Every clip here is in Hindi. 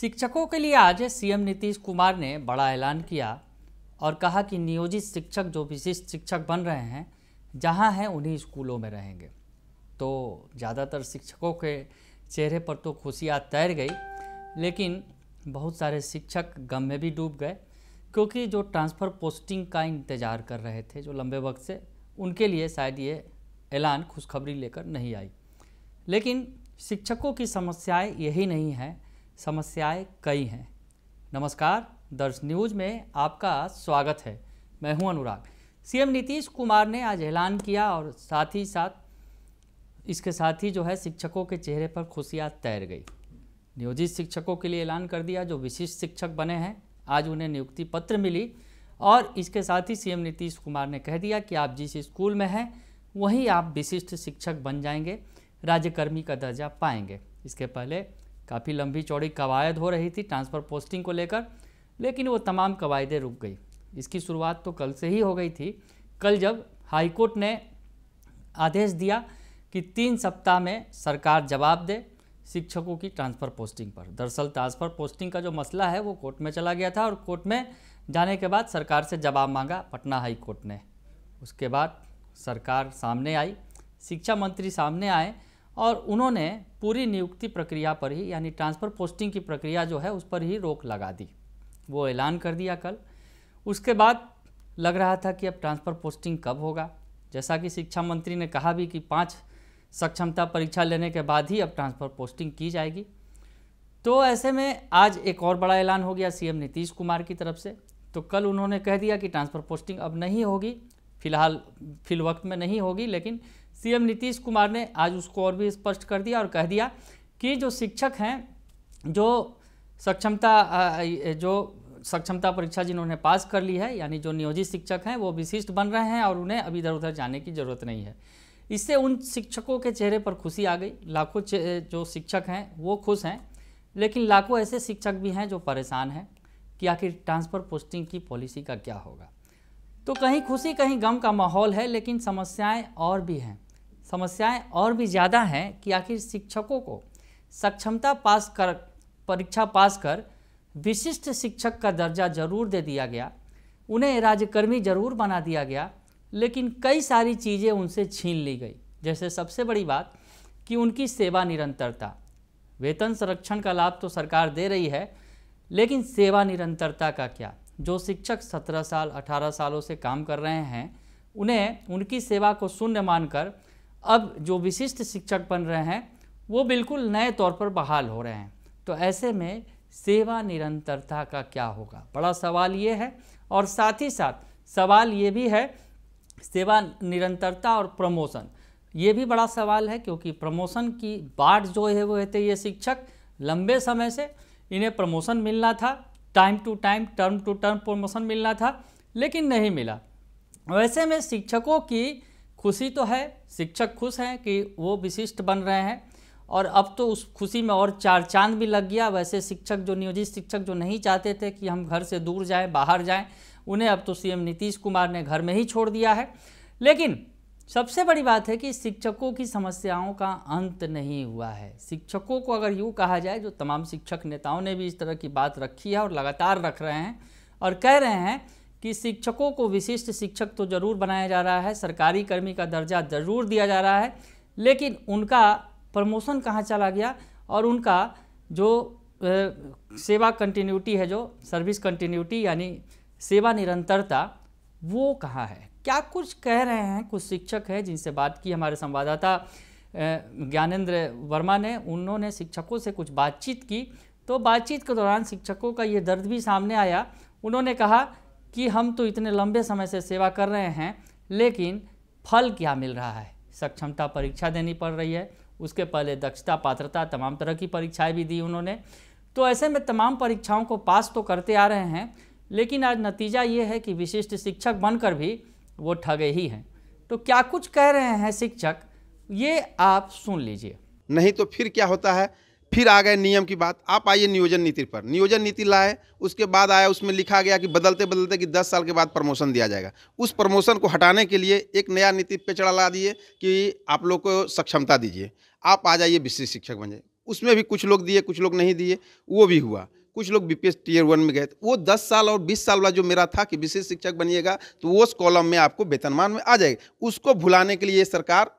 शिक्षकों के लिए आज सीएम नीतीश कुमार ने बड़ा ऐलान किया और कहा कि नियोजित शिक्षक जो विशिष्ट शिक्षक बन रहे हैं जहां हैं उन्हीं स्कूलों में रहेंगे तो ज़्यादातर शिक्षकों के चेहरे पर तो खुशियाँ तैर गई लेकिन बहुत सारे शिक्षक गम में भी डूब गए क्योंकि जो ट्रांसफ़र पोस्टिंग का इंतज़ार कर रहे थे जो लंबे वक्त से उनके लिए शायद ये ऐलान खुशखबरी लेकर नहीं आई लेकिन शिक्षकों की समस्याएं यही नहीं हैं समस्याएं कई हैं नमस्कार दर्श न्यूज में आपका स्वागत है मैं हूं अनुराग सीएम नीतीश कुमार ने आज ऐलान किया और साथ ही साथ इसके साथ ही जो है शिक्षकों के चेहरे पर खुशियाँ तैर गई नियोजित शिक्षकों के लिए ऐलान कर दिया जो विशिष्ट शिक्षक बने हैं आज उन्हें नियुक्ति पत्र मिली और इसके साथ ही सीएम नीतीश कुमार ने कह दिया कि आप जिस स्कूल में हैं वहीं आप विशिष्ट शिक्षक बन जाएंगे राज्यकर्मी का दर्जा पाएंगे इसके पहले काफ़ी लंबी चौड़ी कवायद हो रही थी ट्रांसफ़र पोस्टिंग को लेकर लेकिन वो तमाम कवायदें रुक गई इसकी शुरुआत तो कल से ही हो गई थी कल जब हाईकोर्ट ने आदेश दिया कि तीन सप्ताह में सरकार जवाब दे शिक्षकों की ट्रांसफ़र पोस्टिंग पर दरअसल ट्रांसफ़र पोस्टिंग का जो मसला है वो कोर्ट में चला गया था और कोर्ट में जाने के बाद सरकार से जवाब मांगा पटना हाई कोर्ट ने उसके बाद सरकार सामने आई शिक्षा मंत्री सामने आए और उन्होंने पूरी नियुक्ति प्रक्रिया पर ही यानी ट्रांसफ़र पोस्टिंग की प्रक्रिया जो है उस पर ही रोक लगा दी वो ऐलान कर दिया कल उसके बाद लग रहा था कि अब ट्रांसफ़र पोस्टिंग कब होगा जैसा कि शिक्षा मंत्री ने कहा भी कि पाँच सक्षमता परीक्षा लेने के बाद ही अब ट्रांसफ़र पोस्टिंग की जाएगी तो ऐसे में आज एक और बड़ा ऐलान हो गया सीएम नीतीश कुमार की तरफ से तो कल उन्होंने कह दिया कि ट्रांसफ़र पोस्टिंग अब नहीं होगी फिलहाल फिल वक्त में नहीं होगी लेकिन सीएम नीतीश कुमार ने आज उसको और भी स्पष्ट कर दिया और कह दिया कि जो शिक्षक हैं जो सक्षमता जो सक्षमता परीक्षा जिन्होंने पास कर ली है यानी जो नियोजित शिक्षक हैं वो विशिष्ट बन रहे हैं और उन्हें अब इधर उधर जाने की ज़रूरत नहीं है इससे उन शिक्षकों के चेहरे पर खुशी आ गई लाखों जो शिक्षक हैं वो खुश हैं लेकिन लाखों ऐसे शिक्षक भी हैं जो परेशान हैं कि आखिर ट्रांसफ़र पोस्टिंग की पॉलिसी का क्या होगा तो कहीं खुशी कहीं गम का माहौल है लेकिन समस्याएं और भी हैं समस्याएं और भी ज़्यादा हैं कि आखिर शिक्षकों को सक्षमता पास कर परीक्षा पास कर विशिष्ट शिक्षक का दर्जा जरूर दे दिया गया उन्हें राज्यकर्मी जरूर बना दिया गया लेकिन कई सारी चीज़ें उनसे छीन ली गई जैसे सबसे बड़ी बात कि उनकी सेवा निरंतरता वेतन संरक्षण का लाभ तो सरकार दे रही है लेकिन सेवा निरंतरता का क्या जो शिक्षक 17 साल 18 सालों से काम कर रहे हैं उन्हें उनकी सेवा को शून्य मानकर अब जो विशिष्ट शिक्षक बन रहे हैं वो बिल्कुल नए तौर पर बहाल हो रहे हैं तो ऐसे में सेवा निरंतरता का क्या होगा बड़ा सवाल ये है और साथ ही साथ सवाल ये भी है सेवा निरंतरता और प्रमोशन ये भी बड़ा सवाल है क्योंकि प्रमोशन की बाट जो है वो है ये शिक्षक लंबे समय से इन्हें प्रमोशन मिलना था time to time term to term promotion मिलना था लेकिन नहीं मिला वैसे में शिक्षकों की खुशी तो है शिक्षक खुश हैं कि वो विशिष्ट बन रहे हैं और अब तो उस खुशी में और चार चांद भी लग गया वैसे शिक्षक जो नियोजित शिक्षक जो नहीं चाहते थे कि हम घर से दूर जाएं बाहर जाएं उन्हें अब तो सीएम नीतीश कुमार ने घर में ही छोड़ दिया है लेकिन सबसे बड़ी बात है कि शिक्षकों की समस्याओं का अंत नहीं हुआ है शिक्षकों को अगर यूँ कहा जाए जो तमाम शिक्षक नेताओं ने भी इस तरह की बात रखी है और लगातार रख रहे हैं और कह रहे हैं कि शिक्षकों को विशिष्ट शिक्षक तो जरूर बनाया जा रहा है सरकारी कर्मी का दर्जा जरूर दिया जा रहा है लेकिन उनका प्रमोशन कहाँ चला गया और उनका जो सेवा कंटिन्यूटी है जो सर्विस कंटिन्यूटी यानी सेवा निरंतरता वो कहाँ है क्या कुछ कह रहे हैं कुछ शिक्षक हैं जिनसे बात की हमारे संवाददाता ज्ञानेंद्र वर्मा ने उन्होंने शिक्षकों से कुछ बातचीत की तो बातचीत के दौरान शिक्षकों का ये दर्द भी सामने आया उन्होंने कहा कि हम तो इतने लंबे समय से सेवा कर रहे हैं लेकिन फल क्या मिल रहा है सक्षमता परीक्षा देनी पड़ रही है उसके पहले दक्षता पात्रता तमाम तरह की परीक्षाएं भी दी उन्होंने तो ऐसे में तमाम परीक्षाओं को पास तो करते आ रहे हैं लेकिन आज नतीजा ये है कि विशिष्ट शिक्षक बनकर भी वो ठगे ही हैं तो क्या कुछ कह रहे हैं शिक्षक ये आप सुन लीजिए नहीं तो फिर क्या होता है फिर आ गए नियम की बात आप आइए नियोजन नीति पर नियोजन नीति लाए उसके बाद आया उसमें लिखा गया कि बदलते बदलते कि 10 साल के बाद प्रमोशन दिया जाएगा उस प्रमोशन को हटाने के लिए एक नया नीति पे चढ़ा ला दिए कि आप लोग को सक्षमता दीजिए आप आ जाइए विशेष शिक्षक बन जाए उसमें भी कुछ लोग दिए कुछ लोग नहीं दिए वो भी हुआ कुछ लोग बी टीयर वन में गए तो वो दस साल और बीस साल वाला जो मेरा था कि विशेष शिक्षक बनिएगा तो उस कॉलम में आपको वेतनमान में आ जाएगा उसको भुलाने के लिए सरकार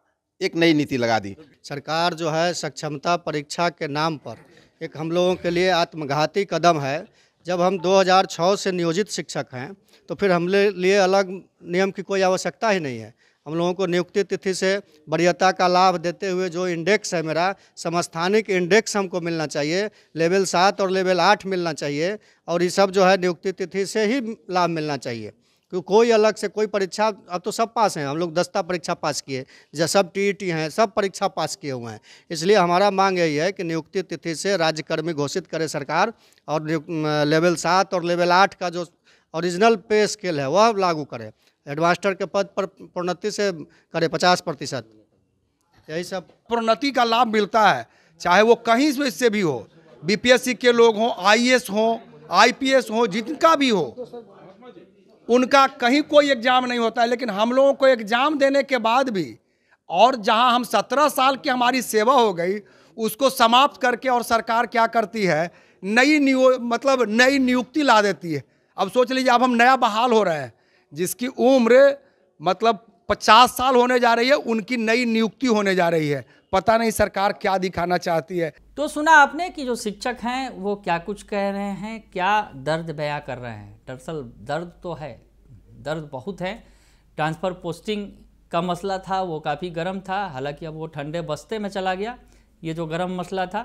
एक नई नीति लगा दी सरकार जो है सक्षमता परीक्षा के नाम पर एक हम लोगों के लिए आत्मघाती कदम है जब हम 2006 से नियोजित शिक्षक हैं तो फिर हमले लिए अलग नियम की कोई आवश्यकता ही नहीं है हम लोगों को नियुक्ति तिथि से वरीयता का लाभ देते हुए जो इंडेक्स है मेरा समस्थानिक इंडेक्स हमको मिलना चाहिए लेवल सात और लेवल आठ मिलना चाहिए और ये सब जो है नियुक्ति तिथि से ही लाभ मिलना चाहिए क्योंकि कोई अलग से कोई परीक्षा अब तो सब पास हैं हम लोग दस्ता परीक्षा पास किए जैसे सब टी टी हैं सब परीक्षा पास किए हुए हैं इसलिए हमारा मांग यही है कि नियुक्ति तिथि से राज्यकर्मी घोषित करे सरकार और लेवल सात और लेवल आठ का जो ओरिजिनल पे स्केल है वह लागू करे हेडमास्टर के पद पर प्रोन्नति से करे पचास प्रतिशत यही सब प्रोन्नति का लाभ मिलता है चाहे वो कहीं से भी हो बीपीएससी के लोग हों आईएएस हों आईपीएस हो जिनका भी हो उनका कहीं कोई एग्ज़ाम नहीं होता है लेकिन हम लोगों को एग्ज़ाम देने के बाद भी और जहां हम सत्रह साल की हमारी सेवा हो गई उसको समाप्त करके और सरकार क्या करती है नई नियो मतलब नई नियुक्ति ला देती है अब सोच लीजिए अब हम नया बहाल हो रहे हैं जिसकी उम्र मतलब पचास साल होने जा रही है उनकी नई नियुक्ति होने जा रही है पता नहीं सरकार क्या दिखाना चाहती है तो सुना आपने कि जो शिक्षक हैं वो क्या कुछ कह रहे हैं क्या दर्द बया कर रहे हैं दरअसल दर्द तो है दर्द बहुत है ट्रांसफ़र पोस्टिंग का मसला था वो काफ़ी गर्म था हालांकि अब वो ठंडे बस्ते में चला गया ये जो गर्म मसला था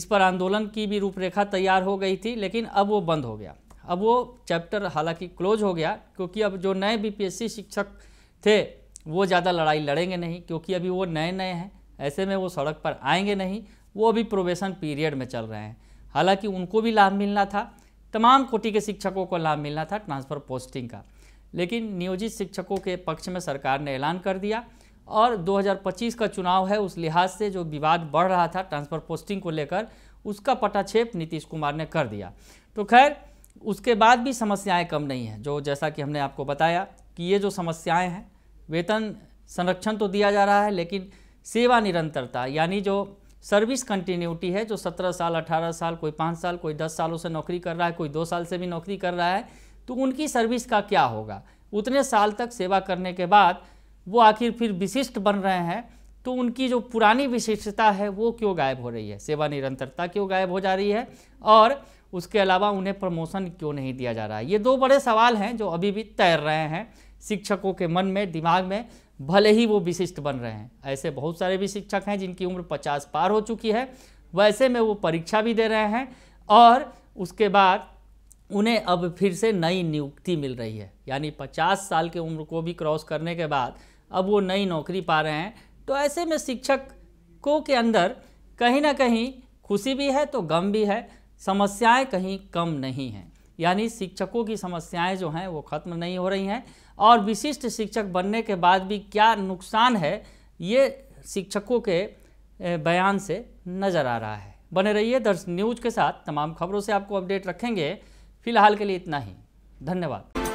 इस पर आंदोलन की भी रूपरेखा तैयार हो गई थी लेकिन अब वो बंद हो गया अब वो चैप्टर हालांकि क्लोज हो गया क्योंकि अब जो नए बीपीएससी शिक्षक थे वो ज़्यादा लड़ाई लड़ेंगे नहीं क्योंकि अभी वो नए नए हैं ऐसे में वो सड़क पर आएंगे नहीं वो अभी प्रोबेशन पीरियड में चल रहे हैं हालांकि उनको भी लाभ मिलना था तमाम कोटि के शिक्षकों को लाभ मिलना था ट्रांसफ़र पोस्टिंग का लेकिन नियोजित शिक्षकों के पक्ष में सरकार ने ऐलान कर दिया और 2025 का चुनाव है उस लिहाज से जो विवाद बढ़ रहा था ट्रांसफ़र पोस्टिंग को लेकर उसका पटाक्षेप नीतीश कुमार ने कर दिया तो खैर उसके बाद भी समस्याएं कम नहीं हैं जो जैसा कि हमने आपको बताया कि ये जो समस्याएं हैं वेतन संरक्षण तो दिया जा रहा है लेकिन सेवा निरंतरता यानी जो सर्विस कंटिन्यूटी है जो सत्रह साल अठारह साल कोई पाँच साल कोई दस सालों से नौकरी कर रहा है कोई दो साल से भी नौकरी कर रहा है तो उनकी सर्विस का क्या होगा उतने साल तक सेवा करने के बाद वो आखिर फिर विशिष्ट बन रहे हैं तो उनकी जो पुरानी विशिष्टता है वो क्यों गायब हो रही है सेवा निरंतरता क्यों गायब हो जा रही है और उसके अलावा उन्हें प्रमोशन क्यों नहीं दिया जा रहा है ये दो बड़े सवाल हैं जो अभी भी तैर रहे हैं शिक्षकों के मन में दिमाग में भले ही वो विशिष्ट बन रहे हैं ऐसे बहुत सारे भी शिक्षक हैं जिनकी उम्र पचास पार हो चुकी है वैसे में वो परीक्षा भी दे रहे हैं और उसके बाद उन्हें अब फिर से नई नियुक्ति मिल रही है यानी पचास साल के उम्र को भी क्रॉस करने के बाद अब वो नई नौकरी पा रहे हैं तो ऐसे में शिक्षक को के अंदर कहीं ना कहीं खुशी भी है तो गम भी है समस्याएं कहीं कम नहीं हैं यानी शिक्षकों की समस्याएं जो हैं वो ख़त्म नहीं हो रही हैं और विशिष्ट शिक्षक बनने के बाद भी क्या नुकसान है ये शिक्षकों के बयान से नज़र आ रहा है बने रहिए दर्श न्यूज के साथ तमाम खबरों से आपको अपडेट रखेंगे फिलहाल के लिए इतना ही धन्यवाद